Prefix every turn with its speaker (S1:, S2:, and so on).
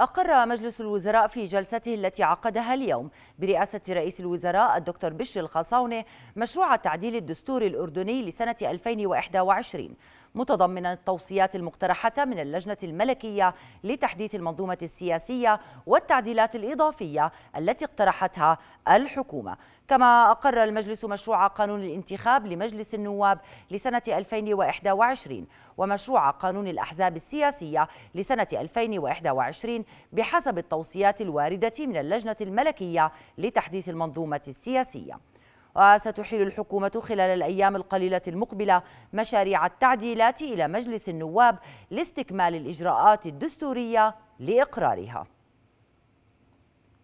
S1: أقر مجلس الوزراء في جلسته التي عقدها اليوم برئاسة رئيس الوزراء الدكتور بشر الخصاونة مشروع تعديل الدستور الأردني لسنة 2021 متضمنا التوصيات المقترحة من اللجنة الملكية لتحديث المنظومة السياسية والتعديلات الإضافية التي اقترحتها الحكومة كما أقر المجلس مشروع قانون الانتخاب لمجلس النواب لسنة 2021 ومشروع قانون الأحزاب السياسية لسنة 2021 بحسب التوصيات الواردة من اللجنة الملكية لتحديث المنظومة السياسية وستحيل الحكومة خلال الأيام القليلة المقبلة مشاريع التعديلات إلى مجلس النواب لاستكمال الإجراءات الدستورية لإقرارها